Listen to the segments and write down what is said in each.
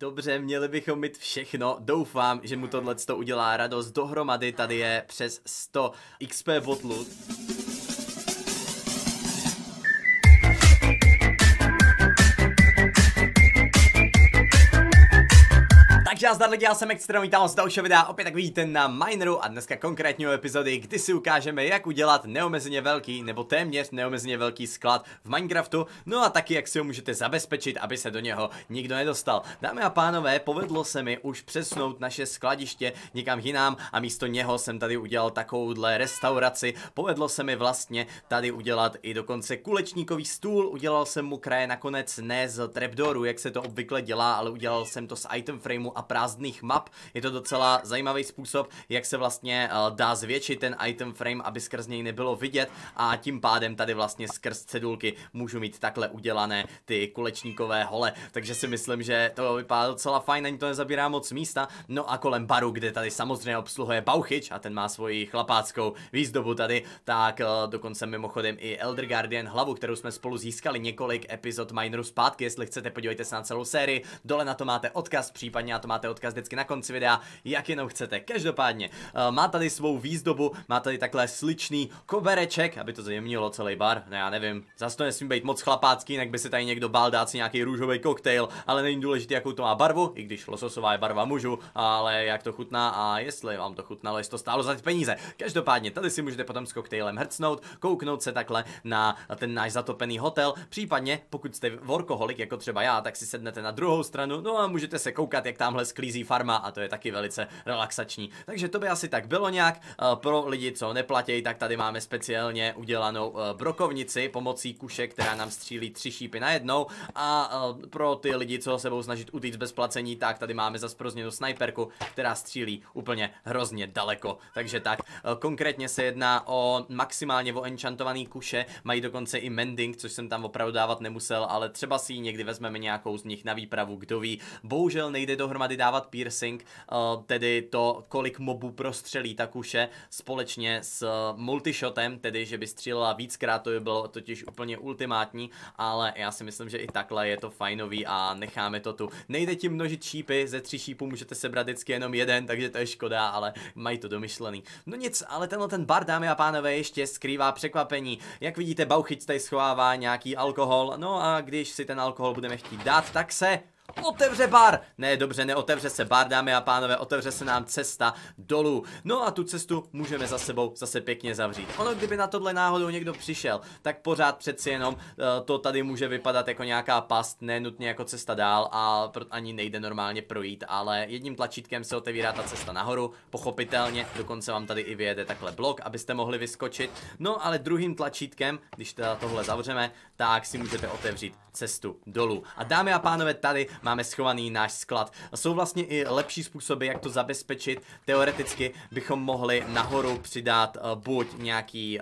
Dobře, měli bychom mít všechno. Doufám, že mu tohle udělá radost. Dohromady tady je přes 100 XP botlů. Čas já lidi, já jsem Extrem, vítám vás dalšího videa, opět tak vidíte na Mineru a dneska konkrétního epizody, kdy si ukážeme, jak udělat neomezeně velký nebo téměř neomezeně velký sklad v Minecraftu, no a taky jak si ho můžete zabezpečit, aby se do něho nikdo nedostal. Dámy a pánové, povedlo se mi už přesnout naše skladiště někam jinam a místo něho jsem tady udělal takovouhle restauraci. Povedlo se mi vlastně tady udělat i dokonce kulečníkový stůl, udělal jsem mu kraje nakonec ne z trapdooru, jak se to obvykle dělá, ale udělal jsem to z item frameu a prázdných map. Je to docela zajímavý způsob, jak se vlastně eh, dá zvětšit ten item frame, aby skrz něj nebylo vidět a tím pádem tady vlastně skrz cedulky můžu mít takhle udělané ty kulečníkové hole. Takže si myslím, že to vypadá docela fajn, ani to nezabírá moc místa. No a kolem baru, kde tady samozřejmě obsluhuje Bauchič a ten má svoji chlapáckou výzdobu tady, tak eh, dokonce mimochodem i Elder Guardian hlavu, kterou jsme spolu získali několik epizod Mineru zpátky, jestli chcete, podívejte se na celou sérii, dole na to máte odkaz, případně na to máte máte odkaz vždycky na konci videa, jak jenom chcete. Každopádně, eh, má tady svou výzdobu, má tady takhle sličný kobereček, aby to zjemnilo celý bar, No já nevím. Zas to nesmí být moc chlapácký, jinak by se tady někdo bál dát si nějaký růžový koktejl, ale není důležité, jakou to má barvu, i když lososová je barva mužu, ale jak to chutná a jestli vám to chutnalo, jestli to stálo za ty peníze. Každopádně, tady si můžete potom s koktejlem hrcnout, kouknout se takhle na ten náš zatopený hotel, případně pokud jste vorkoholik jako třeba já, tak si sednete na druhou stranu, no a můžete se koukat, jak tamhle sklízí farma a to je taky velice relaxační. Takže to by asi tak bylo nějak. Eh, pro lidi, co neplatí, tak tady máme speciálně udělanou eh, brokovnici pomocí kuše, která nám střílí tři šípy na jednou. A eh, pro ty lidi, co se budou snažit utíct bez placení, tak tady máme zasprozněnou snajperku, která střílí úplně hrozně daleko. Takže tak, konkrétně se jedná o maximálně o enchantovaný kuše, mají dokonce i mending, což jsem tam opravdu dávat nemusel, ale třeba si ji někdy vezmeme nějakou z nich na výpravu, kdo ví. Bohužel nejde dohromady dát dávat piercing, eh, tedy to, kolik mobů prostřelí ta kuše společně s eh, multishotem, tedy že by střílela víckrát, to by bylo totiž úplně ultimátní, ale já si myslím, že i takhle je to fajnový a necháme to tu. Nejde ti množit šípy, ze tří šípů můžete sebrat vždycky jenom jeden, takže to je škoda, ale mají to domyšlený. No nic, ale tenhle ten bar, dámy a pánové, ještě skrývá překvapení. Jak vidíte, Bauchyc tady schovává nějaký alkohol, no a když si ten alkohol budeme chtít dát, tak se Otevře bar! Ne, dobře, neotevře se bar, dámy a pánové, otevře se nám cesta dolů. No a tu cestu můžeme za sebou zase pěkně zavřít. Ono, kdyby na tohle náhodou někdo přišel, tak pořád přeci jenom eh, to tady může vypadat jako nějaká past, ne nutně jako cesta dál a ani nejde normálně projít, ale jedním tlačítkem se otevírá ta cesta nahoru, pochopitelně, dokonce vám tady i vyjede takhle blok, abyste mohli vyskočit. No ale druhým tlačítkem, když teda tohle zavřeme, tak si můžete otevřít cestu dolů. A dámy a pánové, tady máme schovaný náš sklad. jsou vlastně i lepší způsoby, jak to zabezpečit. Teoreticky bychom mohli nahoru přidat uh, buď nějaký,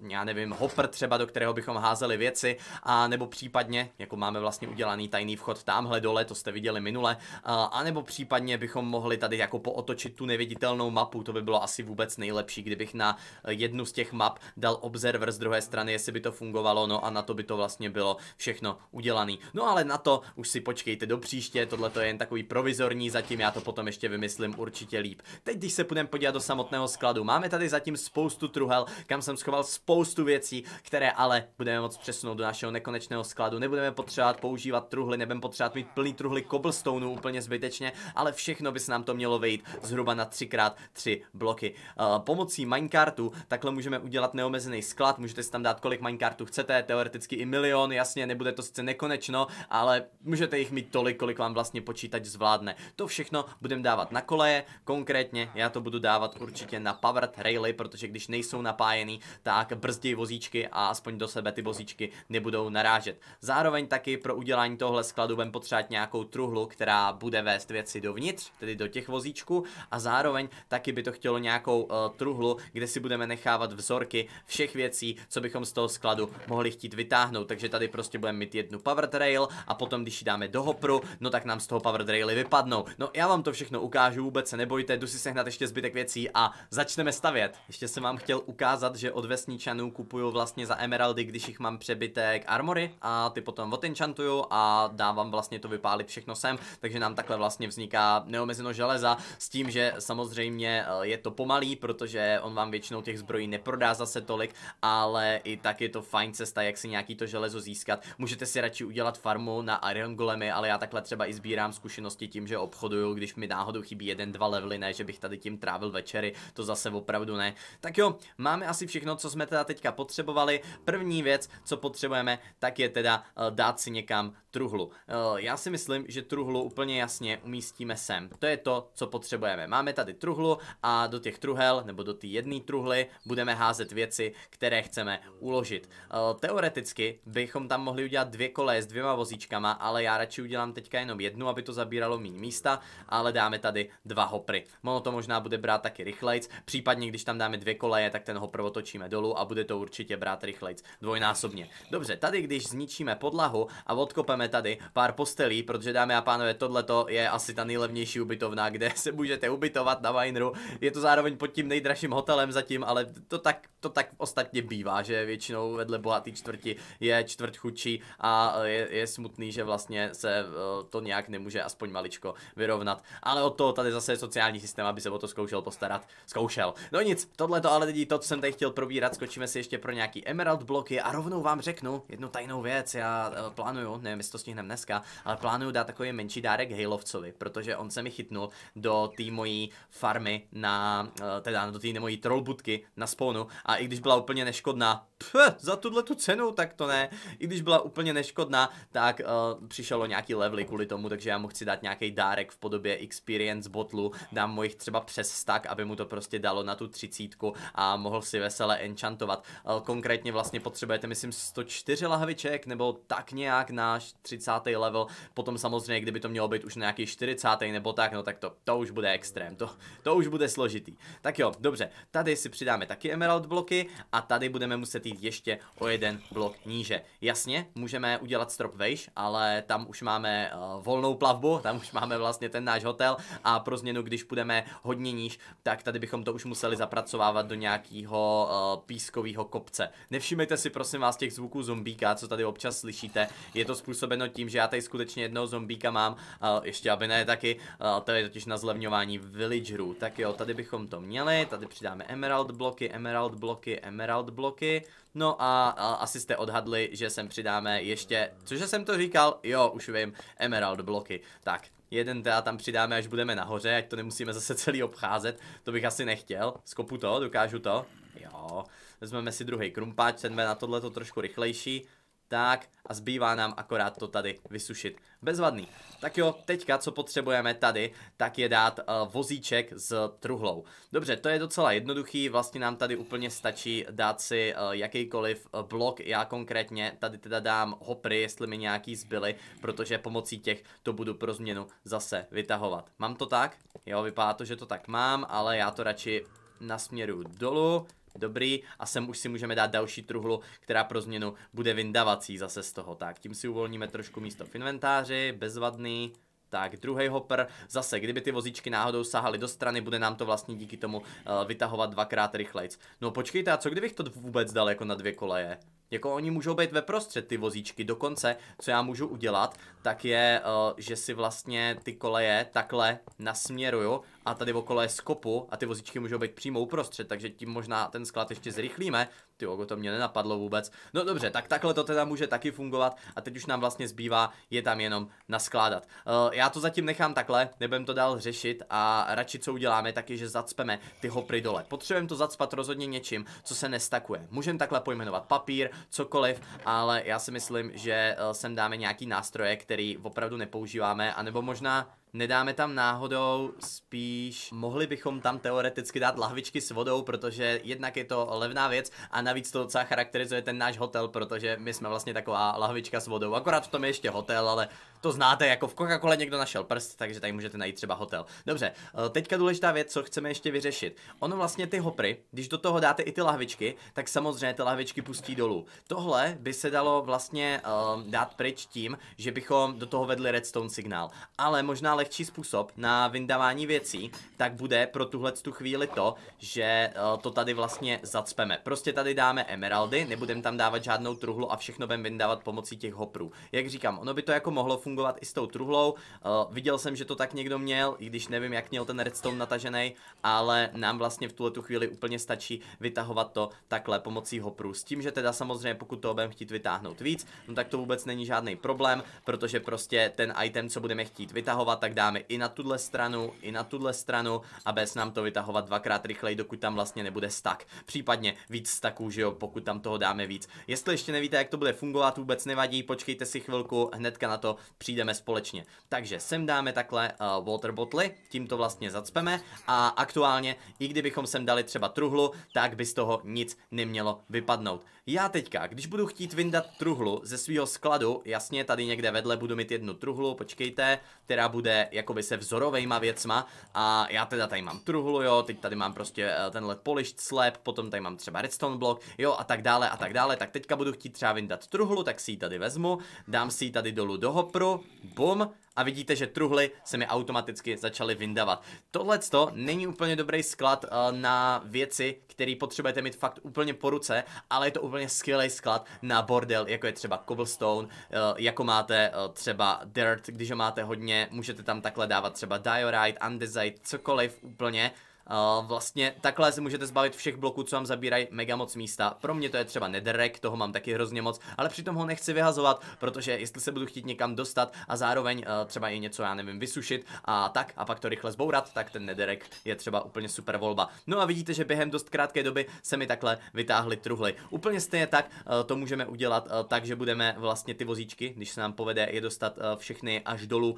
uh, já nevím, hopper třeba, do kterého bychom házeli věci, a nebo případně, jako máme vlastně udělaný tajný vchod tamhle dole, to jste viděli minule, uh, a nebo případně bychom mohli tady jako pootočit tu neviditelnou mapu, to by bylo asi vůbec nejlepší, kdybych na jednu z těch map dal observer z druhé strany, jestli by to fungovalo, no a na to by to vlastně bylo všechno udělané. No ale na to už si počkejte dobře příště, tohle je jen takový provizorní, zatím já to potom ještě vymyslím určitě líp. Teď, když se půjdeme podívat do samotného skladu, máme tady zatím spoustu truhel, kam jsem schoval spoustu věcí, které ale budeme moc přesunout do našeho nekonečného skladu. Nebudeme potřebovat používat truhly, nebudeme potřebovat mít plný truhly cobblestoneů úplně zbytečně, ale všechno by se nám to mělo vejít zhruba na 3x3 bloky. Uh, pomocí minecartu takhle můžeme udělat neomezený sklad, můžete si tam dát kolik minecartů chcete, teoreticky i milion, jasně, nebude to sice nekonečno, ale můžete jich mít tolik, kolik vám vlastně počítač zvládne. To všechno budeme dávat na koleje, konkrétně já to budu dávat určitě na powered raily, protože když nejsou napájený, tak brzdí vozíčky a aspoň do sebe ty vozíčky nebudou narážet. Zároveň taky pro udělání tohle skladu budeme potřebovat nějakou truhlu, která bude vést věci dovnitř, tedy do těch vozíčků a zároveň taky by to chtělo nějakou uh, truhlu, kde si budeme nechávat vzorky všech věcí, co bychom z toho skladu mohli chtít vytáhnout. Takže tady prostě budeme mít jednu powered rail a potom, když ji dáme do hopru, no tak nám z toho power draily vypadnou. No já vám to všechno ukážu, vůbec se nebojte, jdu si sehnat ještě zbytek věcí a začneme stavět. Ještě jsem vám chtěl ukázat, že od vesničanů kupuju vlastně za emeraldy, když jich mám přebytek armory a ty potom otenčantuju a dávám vlastně to vypálit všechno sem, takže nám takhle vlastně vzniká neomezeno železa s tím, že samozřejmě eh, je to pomalý, protože on vám většinou těch zbrojí neprodá zase tolik, ale i tak je to fajn cesta, jak si nějaký to železo získat. Můžete si radši udělat farmu na Iron Golemy, ale já tak takhle třeba i sbírám zkušenosti tím, že obchoduju, když mi náhodou chybí jeden, dva levely, ne, že bych tady tím trávil večery, to zase opravdu ne. Tak jo, máme asi všechno, co jsme teda teďka potřebovali. První věc, co potřebujeme, tak je teda uh, dát si někam truhlu. Uh, já si myslím, že truhlu úplně jasně umístíme sem. To je to, co potřebujeme. Máme tady truhlu a do těch truhel, nebo do té jedné truhly, budeme házet věci, které chceme uložit. Uh, teoreticky bychom tam mohli udělat dvě kole s dvěma vozíčkama, ale já radši udělám teďka jenom jednu, aby to zabíralo méně místa, ale dáme tady dva hopry. Ono to možná bude brát taky rychlejc, případně když tam dáme dvě koleje, tak ten hopr otočíme dolů a bude to určitě brát rychlejc dvojnásobně. Dobře, tady když zničíme podlahu a odkopeme tady pár postelí, protože dáme a pánové, tohleto je asi ta nejlevnější ubytovna, kde se můžete ubytovat na Vineru. Je to zároveň pod tím nejdražším hotelem zatím, ale to tak, to tak ostatně bývá, že většinou vedle bohatý čtvrti je čtvrt chudší a je, je smutný, že vlastně se to nějak nemůže aspoň maličko vyrovnat. Ale o to tady zase je sociální systém, aby se o to zkoušel postarat. Zkoušel. No nic, tohle to ale lidi, to, co jsem tady chtěl probírat, skočíme si ještě pro nějaký emerald bloky a rovnou vám řeknu jednu tajnou věc. Já eh, plánuju, nevím, jestli to stihneme dneska, ale plánuju dát takový menší dárek Halovcovi, protože on se mi chytnul do té mojí farmy na, eh, teda do té mojí trollbudky na spawnu a i když byla úplně neškodná, pf, za tuhle tu cenu, tak to ne. I když byla úplně neškodná, tak uh, eh, přišlo nějaký levely kvůli tomu, takže já mu chci dát nějaký dárek v podobě experience botlu, dám mu jich třeba přes tak aby mu to prostě dalo na tu třicítku a mohl si vesele enchantovat. Uh, konkrétně vlastně potřebujete, myslím, 104 lahviček nebo tak nějak na 30. level, potom samozřejmě, kdyby to mělo být už na nějaký 40. nebo tak, no tak to, to už bude extrém, to, to už bude složitý. Tak jo, dobře, tady si přidáme taky emerald bloky a tady budeme muset jít ještě o jeden blok níže. Jasně, můžeme udělat strop vejš, ale tam už máme uh, volnou plavbu, tam už máme vlastně ten náš hotel a pro změnu, když půjdeme hodně níž, tak tady bychom to už museli zapracovávat do nějakého uh, eh, pískového kopce. Nevšimejte si prosím vás těch zvuků zombíka, co tady občas slyšíte. Je to způsobeno tím, že já tady skutečně jednoho zombíka mám, uh, ještě aby ne taky, uh, to je totiž na zlevňování villagerů. Tak jo, tady bychom to měli, tady přidáme emerald bloky, emerald bloky, emerald bloky. No a, a asi jste odhadli, že sem přidáme ještě, cože jsem to říkal, jo, už vím, emerald bloky. Tak, jeden teda tam přidáme, až budeme nahoře, ať to nemusíme zase celý obcházet, to bych asi nechtěl. Skopu to, dokážu to. Jo, vezmeme si druhý krumpáč, ten na tohle to trošku rychlejší. Tak a zbývá nám akorát to tady vysušit. Bezvadný. Tak jo, teďka co potřebujeme tady, tak je dát uh, vozíček s truhlou. Dobře, to je docela jednoduchý, vlastně nám tady úplně stačí dát si uh, jakýkoliv uh, blok, já konkrétně tady teda dám hopry, jestli mi nějaký zbyly, protože pomocí těch to budu pro změnu zase vytahovat. Mám to tak? Jo, vypadá to, že to tak mám, ale já to radši nasměruju dolů dobrý a sem už si můžeme dát další truhlu, která pro změnu bude vyndavací zase z toho. Tak tím si uvolníme trošku místo v inventáři, bezvadný, tak, druhý hopper, zase, kdyby ty vozíčky náhodou sahaly do strany, bude nám to vlastně díky tomu uh, vytahovat dvakrát rychlejc. No počkejte, a co kdybych to vůbec dal jako na dvě koleje? Jako oni můžou být ve prostřed ty vozíčky, dokonce, co já můžu udělat, tak je, eh, že si vlastně ty koleje takhle nasměruju a tady okolo je skopu a ty vozíčky můžou být přímo uprostřed, takže tím možná ten sklad ještě zrychlíme. Ty jako to mě nenapadlo vůbec. No dobře, tak takhle to teda může taky fungovat a teď už nám vlastně zbývá je tam jenom naskládat. Eh, já to zatím nechám takhle, nebudem to dál řešit a radši co uděláme, tak je, že zacpeme ty hopry dole. Potřebujeme to zacpat rozhodně něčím, co se nestakuje. Můžeme takhle pojmenovat papír, cokoliv, ale já si myslím, že eh, sem dáme nějaký nástroje, který opravdu nepoužíváme, anebo možná Nedáme tam náhodou, spíš mohli bychom tam teoreticky dát lahvičky s vodou, protože jednak je to levná věc a navíc to docela charakterizuje ten náš hotel, protože my jsme vlastně taková lahvička s vodou. Akorát v tom je ještě hotel, ale to znáte, jako v Coca-Cole někdo našel prst, takže tady můžete najít třeba hotel. Dobře, eh, teďka důležitá věc, co chceme ještě vyřešit. Ono vlastně ty hopry, když do toho dáte i ty lahvičky, tak samozřejmě ty lahvičky pustí dolů. Tohle by se dalo vlastně um, dát pryč tím, že bychom do toho vedli redstone signál. Ale možná nejlehčí způsob na vyndávání věcí, tak bude pro tuhle tu chvíli to, že eh, to tady vlastně zacpeme. Prostě tady dáme emeraldy, nebudeme tam dávat žádnou truhlu a všechno budeme vyndávat pomocí těch hoprů. Jak říkám, ono by to jako mohlo fungovat i s tou truhlou. Eh, viděl jsem, že to tak někdo měl, i když nevím, jak měl ten redstone natažený, ale nám vlastně v tuhle tu chvíli úplně stačí vytahovat to takhle pomocí hoprů. S tím, že teda samozřejmě, pokud to budeme chtít vytáhnout víc, no tak to vůbec není žádný problém, protože prostě ten item, co budeme chtít vytahovat, tak tak dáme i na tuhle stranu, i na tuhle stranu a bez nám to vytahovat dvakrát rychleji, dokud tam vlastně nebude stak. Případně víc staků, že jo, pokud tam toho dáme víc. Jestli ještě nevíte, jak to bude fungovat, vůbec nevadí, počkejte si chvilku, hnedka na to přijdeme společně. Takže sem dáme takhle uh, water bottle, tím to vlastně zacpeme a aktuálně, i kdybychom sem dali třeba truhlu, tak by z toho nic nemělo vypadnout. Já teďka, když budu chtít vyndat truhlu ze svého skladu, jasně tady někde vedle budu mít jednu truhlu, počkejte, která bude jakoby se vzorovejma věcma a já teda tady mám truhlu, jo, teď tady mám prostě eh, tenhle polished slab, potom tady mám třeba redstone block, jo, a tak dále a tak dále, tak teďka budu chtít třeba vyndat truhlu, tak si ji tady vezmu, dám si ji tady dolů do hopru, bum, a vidíte, že truhly se mi automaticky začaly vyndavat. Tohle není úplně dobrý sklad uh, na věci, které potřebujete mít fakt úplně po ruce, ale je to úplně skvělý sklad na bordel, jako je třeba cobblestone, uh, jako máte uh, třeba dirt, když ho máte hodně, můžete tam takhle dávat třeba diorite, andesite, cokoliv úplně. Uh, vlastně takhle se můžete zbavit všech bloků, co vám zabírají mega moc místa. Pro mě to je třeba nederek, toho mám taky hrozně moc, ale přitom ho nechci vyhazovat, protože jestli se budu chtít někam dostat a zároveň uh, třeba i něco, já nevím, vysušit a tak a pak to rychle zbourat, tak ten nederek je třeba úplně super volba. No a vidíte, že během dost krátké doby se mi takhle vytáhly truhly. Úplně stejně tak uh, to můžeme udělat tak, že budeme vlastně ty vozíčky, když se nám povede je dostat všechny až dolů,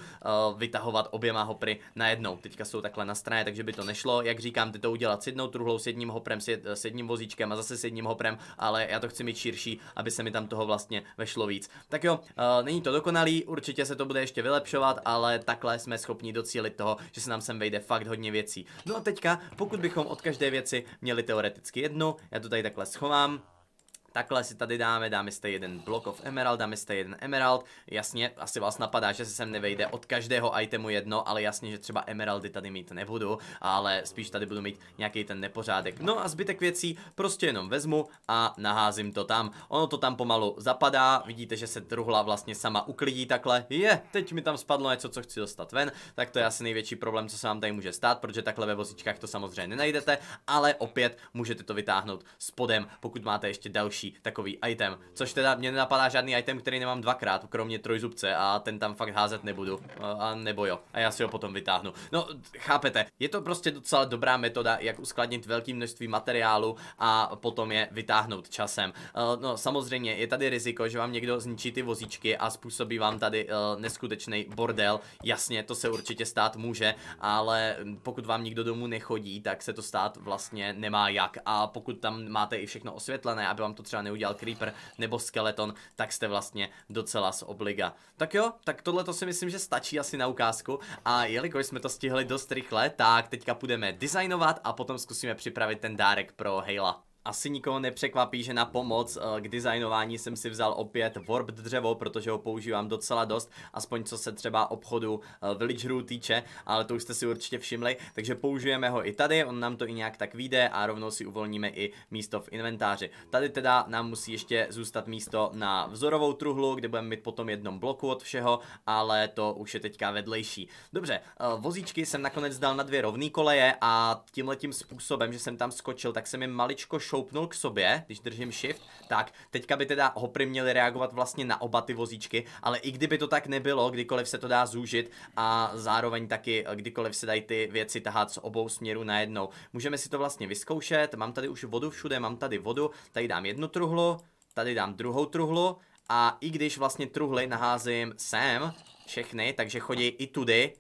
vytahovat oběma hopry najednou. Teďka jsou takhle na straně, takže by to nešlo. Jak říkám, ty to udělat s jednou truhlou, s jedním hoprem, s, jedním vozíčkem a zase s jedním hoprem, ale já to chci mít širší, aby se mi tam toho vlastně vešlo víc. Tak jo, eh, není to dokonalý, určitě se to bude ještě vylepšovat, ale takhle jsme schopni docílit toho, že se nám sem vejde fakt hodně věcí. No a teďka, pokud bychom od každé věci měli teoreticky jednu, já to tady takhle schovám, Takhle si tady dáme, dáme si jeden block of emerald, dáme si jeden emerald. Jasně, asi vás napadá, že se sem nevejde od každého itemu jedno, ale jasně, že třeba emeraldy tady mít nebudu, ale spíš tady budu mít nějaký ten nepořádek. No a zbytek věcí prostě jenom vezmu a naházím to tam. Ono to tam pomalu zapadá, vidíte, že se truhla vlastně sama uklidí takhle. Je, teď mi tam spadlo něco, co chci dostat ven, tak to je asi největší problém, co se vám tady může stát, protože takhle ve vozičkách to samozřejmě nenajdete, ale opět můžete to vytáhnout spodem, pokud máte ještě další další takový item. Což teda mě nenapadá žádný item, který nemám dvakrát, kromě trojzubce a ten tam fakt házet nebudu. A nebo jo. A já si ho potom vytáhnu. No, chápete, je to prostě docela dobrá metoda, jak uskladnit velké množství materiálu a potom je vytáhnout časem. E, no, samozřejmě je tady riziko, že vám někdo zničí ty vozíčky a způsobí vám tady e, neskutečný bordel. Jasně, to se určitě stát může, ale pokud vám nikdo domů nechodí, tak se to stát vlastně nemá jak. A pokud tam máte i všechno osvětlené, aby vám to třeba neudělal Creeper nebo Skeleton, tak jste vlastně docela z obliga. Tak jo, tak tohle to si myslím, že stačí asi na ukázku a jelikož jsme to stihli dost rychle, tak teďka půjdeme designovat a potom zkusíme připravit ten dárek pro Hejla asi nikoho nepřekvapí, že na pomoc eh, k designování jsem si vzal opět warp dřevo, protože ho používám docela dost, aspoň co se třeba obchodu eh, villagerů týče, ale to už jste si určitě všimli, takže použijeme ho i tady, on nám to i nějak tak vyjde a rovnou si uvolníme i místo v inventáři. Tady teda nám musí ještě zůstat místo na vzorovou truhlu, kde budeme mít potom jednom bloku od všeho, ale to už je teďka vedlejší. Dobře, eh, vozíčky jsem nakonec dal na dvě rovné koleje a tímhletím způsobem, že jsem tam skočil, tak jsem mi maličko šoupnul k sobě, když držím shift, tak teďka by teda hopry měly reagovat vlastně na oba ty vozíčky, ale i kdyby to tak nebylo, kdykoliv se to dá zúžit a zároveň taky eh, kdykoliv se dají ty věci tahat z obou směrů najednou. Můžeme si to vlastně vyzkoušet, mám tady už vodu všude, mám tady vodu, tady dám jednu truhlu, tady dám druhou truhlu a i když vlastně truhly naházím sem, všechny, takže chodí i tudy,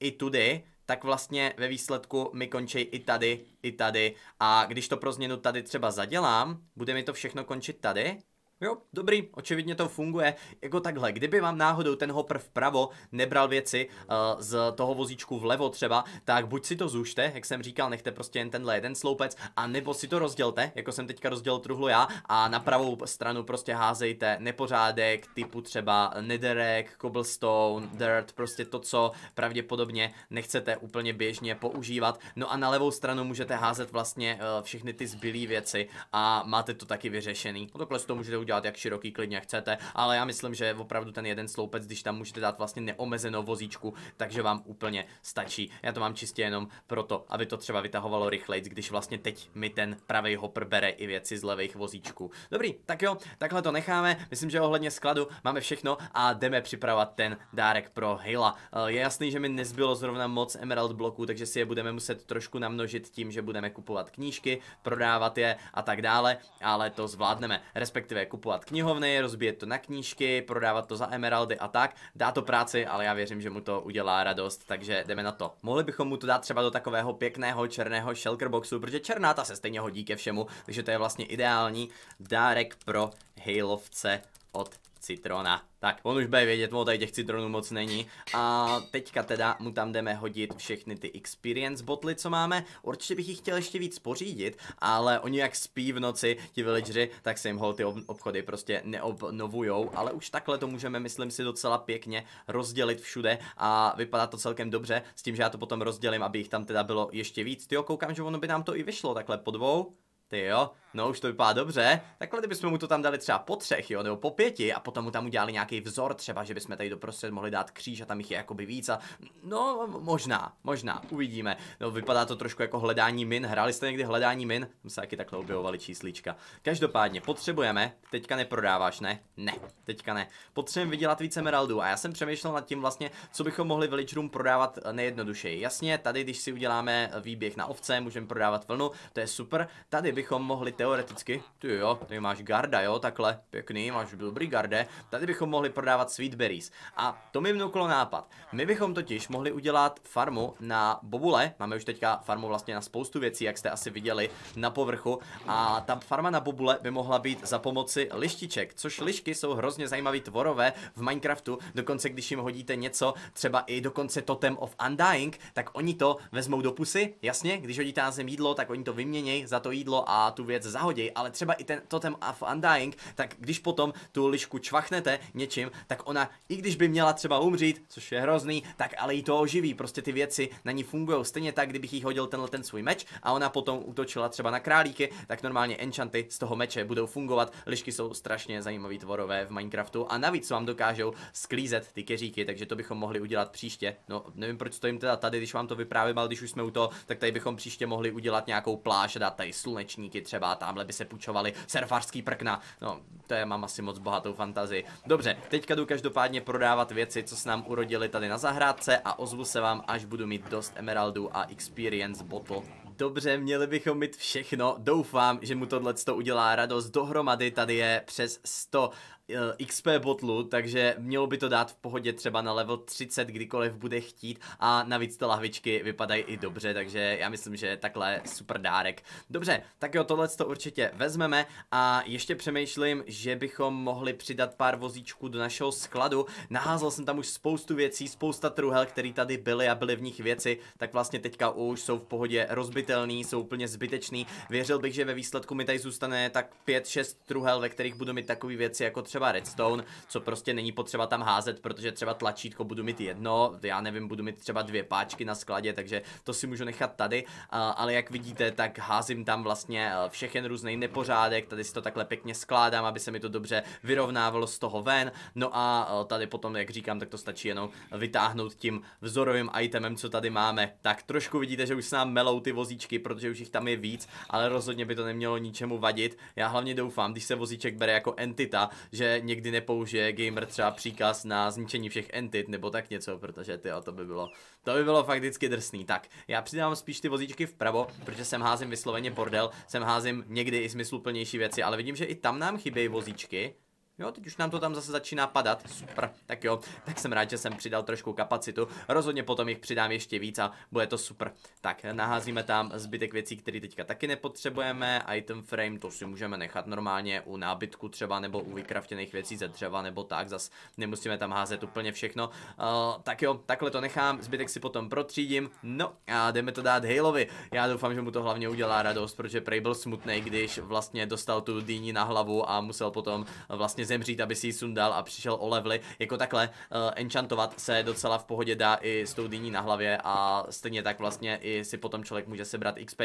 i tudy, tak vlastně ve výsledku mi končí i tady, i tady. A když to pro změnu tady třeba zadělám, bude mi to všechno končit tady Jo, dobrý, očividně to funguje. Jako takhle, kdyby vám náhodou ten hopr vpravo nebral věci uh, z toho vozíčku vlevo třeba, tak buď si to zůžte, jak jsem říkal, nechte prostě jen tenhle jeden sloupec, a nebo si to rozdělte, jako jsem teďka rozdělil truhlu já, a na pravou stranu prostě házejte nepořádek typu třeba nederek, cobblestone, dirt, prostě to, co pravděpodobně nechcete úplně běžně používat. No a na levou stranu můžete házet vlastně uh, všechny ty zbylé věci a máte to taky vyřešený. No takhle to můžete udělat jak široký klidně jak chcete, ale já myslím, že opravdu ten jeden sloupec, když tam můžete dát vlastně neomezenou vozíčku, takže vám úplně stačí. Já to mám čistě jenom proto, aby to třeba vytahovalo rychleji, když vlastně teď mi ten pravý hopper bere i věci z levých vozíčků. Dobrý, tak jo, takhle to necháme. Myslím, že ohledně skladu máme všechno a jdeme připravovat ten dárek pro Hila. Eh, je jasný, že mi nezbylo zrovna moc emerald bloků, takže si je budeme muset trošku namnožit tím, že budeme kupovat knížky, prodávat je a tak dále, ale to zvládneme. Respektive kupovat knihovny, rozbíjet to na knížky, prodávat to za emeraldy a tak. Dá to práci, ale já věřím, že mu to udělá radost, takže jdeme na to. Mohli bychom mu to dát třeba do takového pěkného černého shelkerboxu, protože černá ta se stejně hodí ke všemu, takže to je vlastně ideální dárek pro hejlovce od citrona. Tak, on už bude vědět, o tady těch citronů moc není. A teďka teda mu tam jdeme hodit všechny ty experience botly, co máme. Určitě bych jich chtěl ještě víc pořídit, ale oni jak spí v noci, ti villageři, tak se jim hol ty obchody prostě neobnovujou, ale už takhle to můžeme, myslím si, docela pěkně rozdělit všude a vypadá to celkem dobře, s tím, že já to potom rozdělím, aby jich tam teda bylo ještě víc. Ty koukám, že ono by nám to i vyšlo takhle po dvou. Ty jo, no už to vypadá dobře. Takhle kdybychom mu to tam dali třeba po třech, jo, nebo po pěti a potom mu tam udělali nějaký vzor, třeba, že bychom tady doprostřed mohli dát kříž a tam jich je jakoby víc a no, možná, možná, uvidíme. No, vypadá to trošku jako hledání min. Hráli jste někdy hledání min? Tam se taky takhle objevovali číslička. Každopádně potřebujeme, teďka neprodáváš, ne? Ne, teďka ne. Potřebujeme vydělat více emeraldů a já jsem přemýšlel nad tím vlastně, co bychom mohli villagerům prodávat eh, nejjednodušeji. Jasně, tady, když si uděláme eh, výběh na ovce, můžeme prodávat vlnu, to je super. Tady bychom mohli teoreticky, ty jo, tady máš garda, jo, takhle, pěkný, máš dobrý garde, tady bychom mohli prodávat sweet berries. A to mi vnuklo nápad. My bychom totiž mohli udělat farmu na bobule, máme už teďka farmu vlastně na spoustu věcí, jak jste asi viděli na povrchu, a ta farma na bobule by mohla být za pomoci lištiček, což lišky jsou hrozně zajímavý tvorové v Minecraftu, dokonce když jim hodíte něco, třeba i dokonce Totem of Undying, tak oni to vezmou do pusy, jasně, když hodíte na zem jídlo, tak oni to vyměnějí za to jídlo a tu věc zahoděj, ale třeba i ten Totem of Undying, tak když potom tu lišku čvachnete něčím, tak ona, i když by měla třeba umřít, což je hrozný, tak ale jí to oživí, prostě ty věci na ní fungují. Stejně tak, kdybych jí hodil tenhle ten svůj meč a ona potom útočila třeba na králíky, tak normálně enchanty z toho meče budou fungovat. Lišky jsou strašně zajímavý tvorové v Minecraftu a navíc vám dokážou sklízet ty keříky, takže to bychom mohli udělat příště. No, nevím, proč to jim teda tady, když vám to vyprávím, ale když už jsme u toho, tak tady bychom příště mohli udělat nějakou pláž a dát tady sluneční tanečníky třeba, tamhle by se půjčovali surfařský prkna. No, to je mám asi moc bohatou fantazii. Dobře, teďka jdu každopádně prodávat věci, co s nám urodili tady na zahrádce a ozvu se vám, až budu mít dost emeraldů a experience bottle dobře, měli bychom mít všechno. Doufám, že mu tohle to udělá radost. Dohromady tady je přes 100 Eh, XP botlu, takže mělo by to dát v pohodě třeba na level 30, kdykoliv bude chtít a navíc ty lahvičky vypadají i dobře, takže já myslím, že takhle super dárek. Dobře, tak jo, tohle to určitě vezmeme a ještě přemýšlím, že bychom mohli přidat pár vozíčků do našeho skladu. Naházel jsem tam už spoustu věcí, spousta truhel, které tady byly a byly v nich věci, tak vlastně teďka už jsou v pohodě rozbitelný, jsou úplně zbytečný. Věřil bych, že ve výsledku mi tady zůstane tak 5-6 truhel, ve kterých budu mít takové věci jako třeba třeba redstone, co prostě není potřeba tam házet, protože třeba tlačítko budu mít jedno, já nevím, budu mít třeba dvě páčky na skladě, takže to si můžu nechat tady, ale jak vidíte, tak házím tam vlastně eh, všechen různý nepořádek, tady si to takhle pěkně skládám, aby se mi to dobře vyrovnávalo z toho ven, no a eh, tady potom, jak říkám, tak to stačí jenom vytáhnout tím vzorovým itemem, co tady máme. Tak trošku vidíte, že už se nám melou ty vozíčky, protože už jich tam je víc, ale rozhodně by to nemělo ničemu vadit. Já hlavně doufám, když se vozíček bere jako entita, že že někdy nepoužije gamer třeba příkaz na zničení všech entit nebo tak něco, protože ty to by bylo, to by bylo fakt vždycky drsný. Tak, já přidám spíš ty vozíčky vpravo, protože sem házím vysloveně bordel, sem házím někdy i smysluplnější věci, ale vidím, že i tam nám chybějí vozíčky. Jo, teď už nám to tam zase začíná padat. Super, tak jo, tak jsem rád, že jsem přidal trošku kapacitu. Rozhodně potom jich přidám ještě víc a bude to super. Tak, naházíme tam zbytek věcí, které teďka taky nepotřebujeme. Item frame, to si můžeme nechat normálně u nábytku třeba nebo u vykraftěných věcí ze dřeva nebo tak. Zas nemusíme tam házet úplně všechno. Uh, tak jo, takhle to nechám, zbytek si potom protřídím. No a jdeme to dát Halovi. Já doufám, že mu to hlavně udělá radost, protože Prey byl smutný, když vlastně dostal tu dýni na hlavu a musel potom vlastně zemřít, aby si ji sundal a přišel o levely. Jako takhle, uh, enchantovat se docela v pohodě dá i s tou dýní na hlavě a stejně tak vlastně i si potom člověk může sebrat XP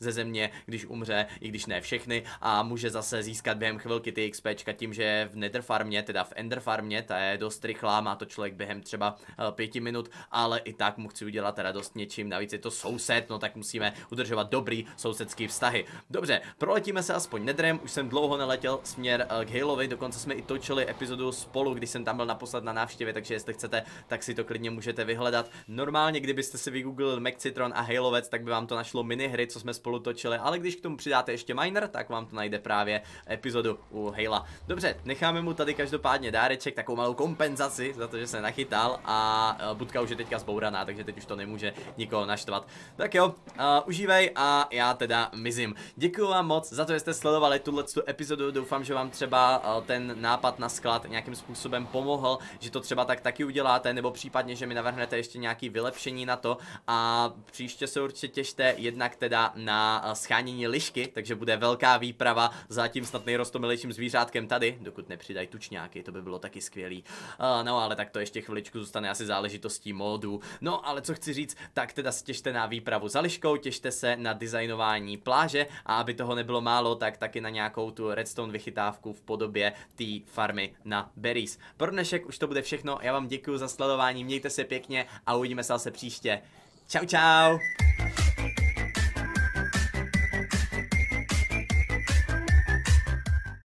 ze země, když umře, i když ne všechny a může zase získat během chvilky ty XP tím, že je v Netherfarmě, teda v Enderfarmě, ta je dost rychlá, má to člověk během třeba uh, pěti minut, ale i tak mu chci udělat radost něčím, navíc je to soused, no tak musíme udržovat dobrý sousedský vztahy. Dobře, proletíme se aspoň Nedrem, už jsem dlouho neletěl směr uh, k Halovi, dokonce dokonce jsme i točili epizodu spolu, když jsem tam byl naposled na návštěvě, takže jestli chcete, tak si to klidně můžete vyhledat. Normálně, kdybyste si Mac Citron a Halovec, tak by vám to našlo minihry, co jsme spolu točili, ale když k tomu přidáte ještě Miner, tak vám to najde právě epizodu u Hala. Dobře, necháme mu tady každopádně dáreček, takovou malou kompenzaci za to, že se nachytal a e, budka už je teďka zbouraná, takže teď už to nemůže nikoho naštvat. Tak jo, uh, užívej a já teda mizím. Děkuji vám moc za to, že jste sledovali tuhle epizodu, doufám, že vám třeba uh, ten nápad na sklad nějakým způsobem pomohl, že to třeba tak taky uděláte, nebo případně, že mi navrhnete ještě nějaký vylepšení na to a příště se určitě těšte jednak teda na eh, schánění lišky, takže bude velká výprava za tím snad nejrostomilejším zvířátkem tady, dokud nepřidají tučňáky, to by bylo taky skvělý. Eh, no ale tak to ještě chviličku zůstane asi záležitostí módu. No ale co chci říct, tak teda se těšte na výpravu za liškou, těšte se na designování pláže a aby toho nebylo málo, tak taky na nějakou tu redstone vychytávku v podobě té farmy na berries. Pro dnešek už to bude všechno, já vám děkuji za sledování, mějte se pěkně a uvidíme se zase příště. Ciao ciao.